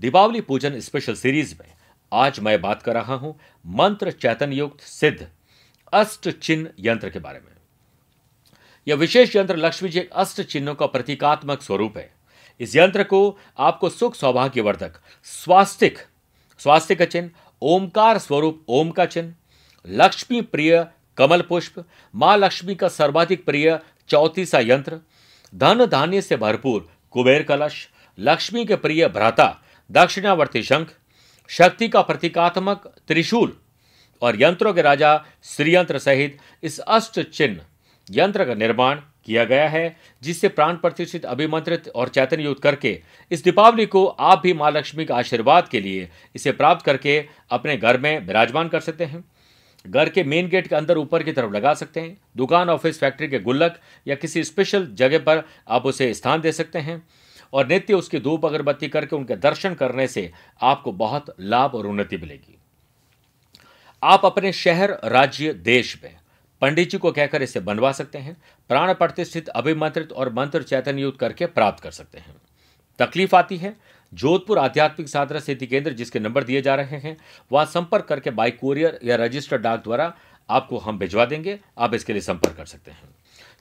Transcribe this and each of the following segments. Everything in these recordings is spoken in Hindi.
दीपावली पूजन स्पेशल सीरीज में आज मैं बात कर रहा हूं मंत्र चैतन्य युक्त सिद्ध अष्ट चिन्ह यंत्र के बारे में यह विशेष यंत्र लक्ष्मी जी अष्ट चिन्हों का प्रतीकात्मक स्वरूप है इस यंत्र को आपको सुख सौभाग्यवर्धक स्वास्तिक स्वास्थ्य का चिन्ह ओमकार स्वरूप ओम का चिन्ह लक्ष्मी प्रिय कमल पुष्प मां लक्ष्मी का सर्वाधिक प्रिय चौतीसा यंत्र धन धान्य से भरपूर कुबेर कलश लक्ष्मी के प्रिय भ्राता दक्षिणावर्ती शंख शक्ति का प्रतीकात्मक त्रिशूल और यंत्रों के राजा श्रीयंत्र सहित इस अष्ट चिन्ह यंत्र का निर्माण किया गया है जिससे प्राण प्रतिष्ठित अभिमंत्रित और चैतन्य युद्ध करके इस दीपावली को आप भी माँ लक्ष्मी के आशीर्वाद के लिए इसे प्राप्त करके अपने घर में विराजमान कर सकते हैं घर के मेन गेट के अंदर ऊपर की तरफ लगा सकते हैं दुकान ऑफिस फैक्ट्री के गुल्लक या किसी स्पेशल जगह पर आप उसे स्थान दे सकते हैं और नित्य उसकी धूप अगरबत्ती करके उनके दर्शन करने से आपको बहुत लाभ और उन्नति मिलेगी आप अपने शहर राज्य देश में पंडित जी को कहकर इसे बनवा सकते हैं प्राण प्रतिष्ठित अभिमंत्रित और मंत्र चैतन्य युद्ध करके प्राप्त कर सकते हैं तकलीफ आती है जोधपुर आध्यात्मिक साधना सिद्धि केंद्र जिसके नंबर दिए जा रहे हैं वहां संपर्क करके बाई कोरियर या रजिस्टर्ड डाक द्वारा आपको हम भिजवा देंगे आप इसके लिए संपर्क कर सकते हैं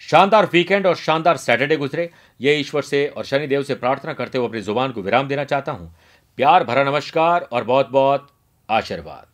शानदार वीकेंड और शानदार सैटरडे गुजरे ये ईश्वर से और शनिदेव से प्रार्थना करते हुए अपनी जुबान को विराम देना चाहता हूं प्यार भरा नमस्कार और बहुत बहुत आशीर्वाद